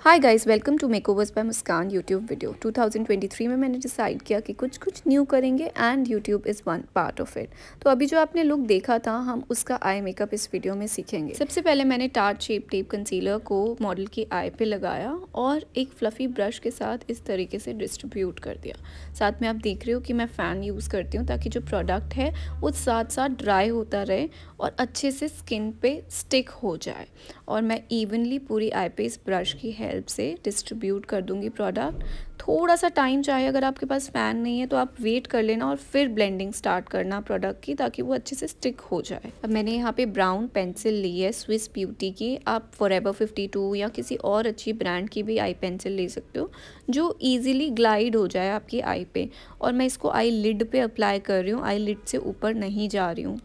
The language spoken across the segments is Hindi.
hi guys welcome to makeovers by Muskan YouTube video 2023 में मैंने डिसाइड किया कि कुछ कुछ न्यू करेंगे and YouTube is one part of it तो अभी जो आपने लुक देखा था हम उसका आई मेकअप इस वीडियो में सीखेंगे सबसे पहले मैंने टार्ट शेप टेप कंसीलर को मॉडल की आई पे लगाया और एक फ्लफ़ी ब्रश के साथ इस तरीके से डिस्ट्रीब्यूट कर दिया साथ में आप देख रहे हो कि मैं फ़ैन यूज़ करती हूँ ताकि जो प्रोडक्ट है वो साथ साथ ड्राई होता रहे और अच्छे से स्किन पे स्टिक हो जाए और मैं इवनली पूरी आई पे इस ब्रश की है हेल्प से डिस्ट्रीब्यूट कर दूंगी प्रोडक्ट थोड़ा सा टाइम चाहे अगर आपके पास फ़ैन नहीं है तो आप वेट कर लेना और फिर ब्लेंडिंग स्टार्ट करना प्रोडक्ट की ताकि वो अच्छे से स्टिक हो जाए अब मैंने यहाँ पे ब्राउन पेंसिल ली है स्विस ब्यूटी की आप फॉर एवर फिफ्टी या किसी और अच्छी ब्रांड की भी आई पेंसिल ले सकते हो जो ईजिली ग्लाइड हो जाए आपकी आई पे और मैं इसको आई लिड पर अप्लाई कर रही हूँ आई लिड से ऊपर नहीं जा रही हूँ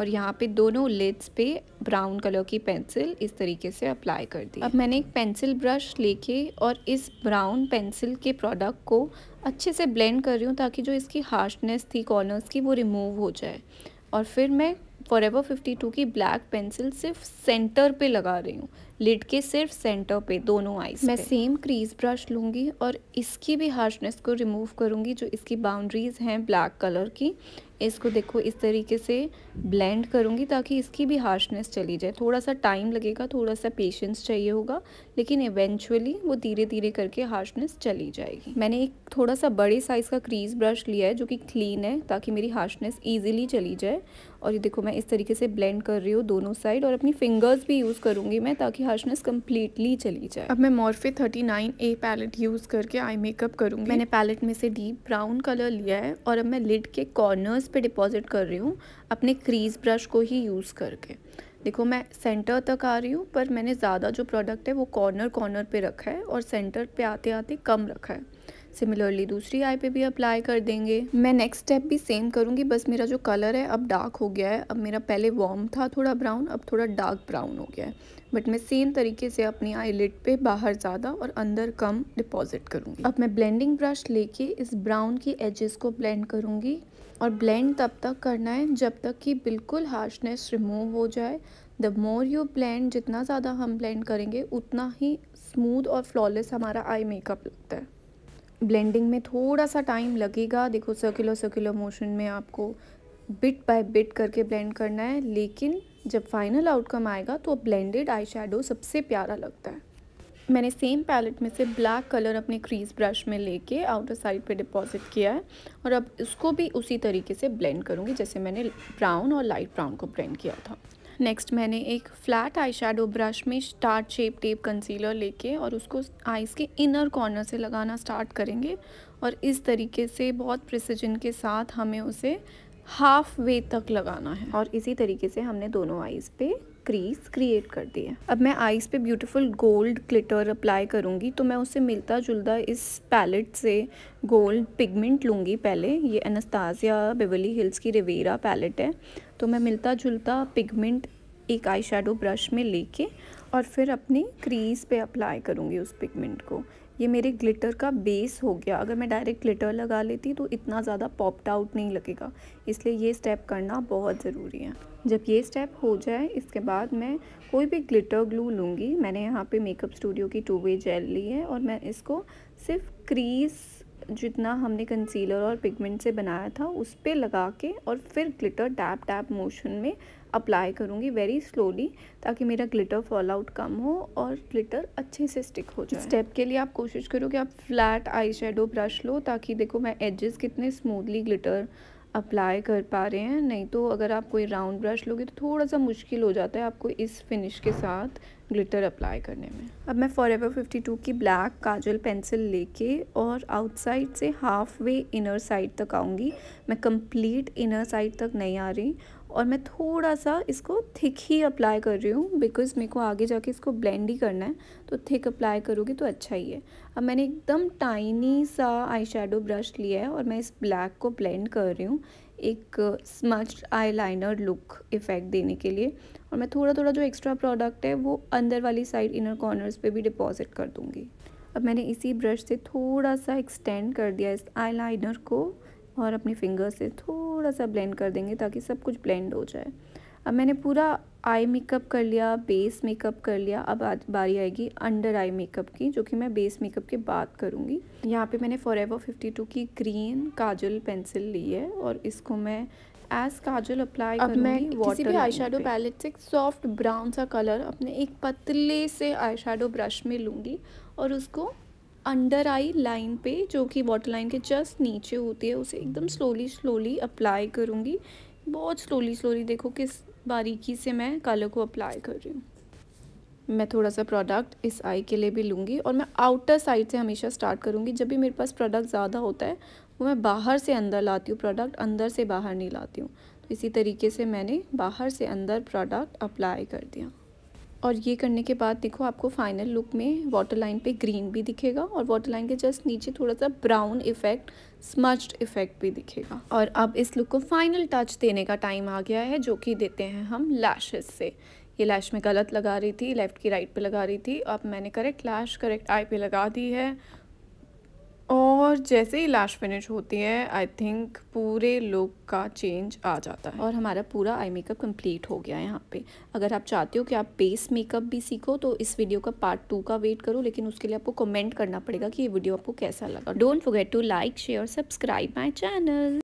और यहाँ पे दोनों लेट्स पे ब्राउन कलर की पेंसिल इस तरीके से अप्लाई कर दी अब मैंने एक पेंसिल ब्रश लेके और इस ब्राउन पेंसिल के प्रोडक्ट को अच्छे से ब्लेंड कर रही हूँ ताकि जो इसकी हार्शनेस थी कॉर्नर्स की वो रिमूव हो जाए और फिर मैं फॉर एवर फिफ्टी टू की ब्लैक पेंसिल सिर्फ सेंटर पे लगा रही हूँ लिड के सिर्फ सेंटर पे दोनों आइज मैं सेम क्रीज ब्रश लूँगी और इसकी भी हार्शनेस को रिमूव करूँगी जो इसकी बाउंड्रीज हैं ब्लैक कलर की इसको देखो इस तरीके से ब्लेंड करूँगी ताकि इसकी भी हार्शनेस चली जाए थोड़ा सा टाइम लगेगा थोड़ा सा पेशेंस चाहिए होगा लेकिन इवेंचुअली वो धीरे धीरे करके हार्शनेस चली जाएगी मैंने एक थोड़ा सा बड़े साइज़ का क्रीज ब्रश लिया है जो कि क्लीन है ताकि मेरी हार्शनेस ईजिली चली जाए और ये देखो मैं इस तरीके से ब्लेंड कर रही हूँ दोनों साइड और अपनी फिंगर्स भी यूज़ करूँगी मैं ताकि हार्शनेस कम्प्लीटली चली जाए अब मैं मॉर्फे 39 ए पैलेट यूज़ करके आई मेकअप करूँगी मैंने पैलेट में से डीप ब्राउन कलर लिया है और अब मैं लिड के कॉर्नर्स पे डिपॉजिट कर रही हूँ अपने क्रीज ब्रश को ही यूज़ करके देखो मैं सेंटर तक आ रही हूँ पर मैंने ज़्यादा जो प्रोडक्ट है वो कॉर्नर कॉर्नर पर रखा है और सेंटर पर आते आते कम रखा है सिमिलरली दूसरी आई पे भी अप्लाई कर देंगे मैं नेक्स्ट स्टेप भी सेम करूँगी बस मेरा जो कलर है अब डार्क हो गया है अब मेरा पहले वार्म था थोड़ा ब्राउन अब थोड़ा डार्क ब्राउन हो गया है बट मैं सेम तरीके से अपनी आई लिड पर बाहर ज़्यादा और अंदर कम डिपॉजिट करूँगी अब मैं ब्लेंडिंग ब्रश लेके इस ब्राउन की एजेस को ब्लेंड करूँगी और ब्लेंड तब तक करना है जब तक कि बिल्कुल हार्शनेस रिमूव हो जाए द मोर यू ब्लेंड जितना ज़्यादा हम ब्लेंड करेंगे उतना ही स्मूथ और फ्लॉलेस हमारा आई मेकअप लगता है ब्लेंडिंग में थोड़ा सा टाइम लगेगा देखो सर्कुलर सर्कुलर मोशन में आपको बिट बाय बिट करके ब्लेंड करना है लेकिन जब फाइनल आउटकम आएगा तो ब्लेंडेड आई सबसे प्यारा लगता है मैंने सेम पैलेट में से ब्लैक कलर अपने क्रीज ब्रश में लेके आउटर साइड पे डिपॉजिट किया है और अब इसको भी उसी तरीके से ब्लेंड करूँगी जैसे मैंने ब्राउन और लाइट ब्राउन को ब्लेंड किया था नेक्स्ट मैंने एक फ्लैट आई शेडो ब्रश में स्टार्ट शेप टेप कंसीलर लेके और उसको आईज़ के इनर कॉर्नर से लगाना स्टार्ट करेंगे और इस तरीके से बहुत प्रिसिजन के साथ हमें उसे हाफ वे तक लगाना है और इसी तरीके से हमने दोनों आईज पे क्रीज क्रिएट कर दी है अब मैं आईज पे ब्यूटीफुल गोल्ड क्लिटर अप्लाई करूँगी तो मैं उससे मिलता जुलता इस पैलेट से गोल्ड पिगमेंट लूँगी पहले ये अनस्ताजिया बेवली हिल्स की रिवेरा पैलेट है तो मैं मिलता जुलता पिगमेंट एक आई ब्रश में लेके और फिर अपनी क्रीज पे अप्लाई करूँगी उस पिगमेंट को ये मेरे ग्लिटर का बेस हो गया अगर मैं डायरेक्ट ग्लिटर लगा लेती तो इतना ज़्यादा पॉप्ड आउट नहीं लगेगा इसलिए ये स्टेप करना बहुत ज़रूरी है जब ये स्टेप हो जाए इसके बाद मैं कोई भी ग्लिटर ग्लू लूँगी मैंने यहाँ पे मेकअप स्टूडियो की टू वे जेल ली है और मैं इसको सिर्फ क्रीज जितना हमने कंसीलर और पिगमेंट से बनाया था उस पर लगा के और फिर ग्लिटर डैप डैप मोशन में अप्लाई करूँगी वेरी स्लोली ताकि मेरा ग्लिटर फॉल आउट कम हो और ग्लिटर अच्छे से स्टिक हो जाए स्टेप के लिए आप कोशिश करो कि आप फ्लैट आई शेडो ब्रश लो ताकि देखो मैं एजेस कितने स्मूथली ग्लिटर अप्लाई कर पा रहे हैं नहीं तो अगर आप कोई राउंड ब्रश लोगे तो थोड़ा सा मुश्किल हो जाता है आपको इस फिनिश के साथ ग्लिटर अप्लाई करने में अब मैं फॉर एवर फिफ्टी टू की ब्लैक काजल पेंसिल लेके और आउटसाइड से हाफ वे इनर साइड तक आऊँगी मैं कंप्लीट इनर साइड तक नहीं आ रही और मैं थोड़ा सा इसको थिक ही अप्लाई कर रही हूँ बिकॉज़ मेरे को आगे जाके इसको ब्लेंड ही करना है तो थिक अप्लाई करूँगी तो अच्छा ही है अब मैंने एकदम टाइनी सा आई ब्रश लिया है और मैं इस ब्लैक को ब्लेंड कर रही हूँ एक स्मच आईलाइनर लुक इफ़ेक्ट देने के लिए और मैं थोड़ा थोड़ा जो एक्स्ट्रा प्रोडक्ट है वो अंदर वाली साइड इनर कॉर्नर्स पे भी डिपॉजिट कर दूँगी अब मैंने इसी ब्रश से थोड़ा सा एक्सटेंड कर दिया इस आईलाइनर को और अपनी फिंगर से थोड़ा सा ब्लेंड कर देंगे ताकि सब कुछ ब्लेंड हो जाए अब मैंने पूरा आई मेकअप कर लिया बेस मेकअप कर लिया अब बारी आएगी अंडर आई मेकअप की जो कि मैं बेस मेकअप की बात करूँगी यहाँ पे मैंने फॉर एवर फिफ्टी टू की ग्रीन काजल पेंसिल ली है और इसको मैं एज काजल अप्लाई अब मैं किसी भी आई शेडो पैलेट से सॉफ्ट ब्राउन सा कलर अपने एक पतले से आई शेडो ब्रश में लूँगी और उसको अंडर आई लाइन पे जो कि वाटर लाइन के जस्ट नीचे होती है उसे एकदम स्लोली स्लोली अप्लाई करूँगी बहुत स्लोली स्लोली देखो किस बारीकी से मैं कलर को अप्लाई कर रही हूँ मैं थोड़ा सा प्रोडक्ट इस आई के लिए भी लूँगी और मैं आउटर साइड से हमेशा स्टार्ट करूँगी जब भी मेरे पास प्रोडक्ट ज़्यादा होता है वो मैं बाहर से अंदर लाती हूँ प्रोडक्ट अंदर से बाहर नहीं लाती हूँ तो इसी तरीके से मैंने बाहर से अंदर प्रोडक्ट अप्लाई कर दिया और ये करने के बाद देखो आपको फाइनल लुक में वाटर लाइन पे ग्रीन भी दिखेगा और वाटर लाइन के जस्ट नीचे थोड़ा सा ब्राउन इफेक्ट स्मच्ड इफेक्ट भी दिखेगा और अब इस लुक को फाइनल टच देने का टाइम आ गया है जो कि देते हैं हम लैशेस से ये लैश में गलत लगा रही थी लेफ़्ट की राइट पे लगा रही थी अब मैंने करेक्ट लैश करेक्ट आई पे लगा दी है और जैसे ही लाश फिनिश होती है आई थिंक पूरे लुक का चेंज आ जाता है और हमारा पूरा आई मेकअप कंप्लीट हो गया है यहाँ पे अगर आप चाहते हो कि आप बेस मेकअप भी सीखो तो इस वीडियो का पार्ट टू का वेट करो लेकिन उसके लिए आपको कमेंट करना पड़ेगा कि ये वीडियो आपको कैसा लगा don't forget to like share subscribe my channel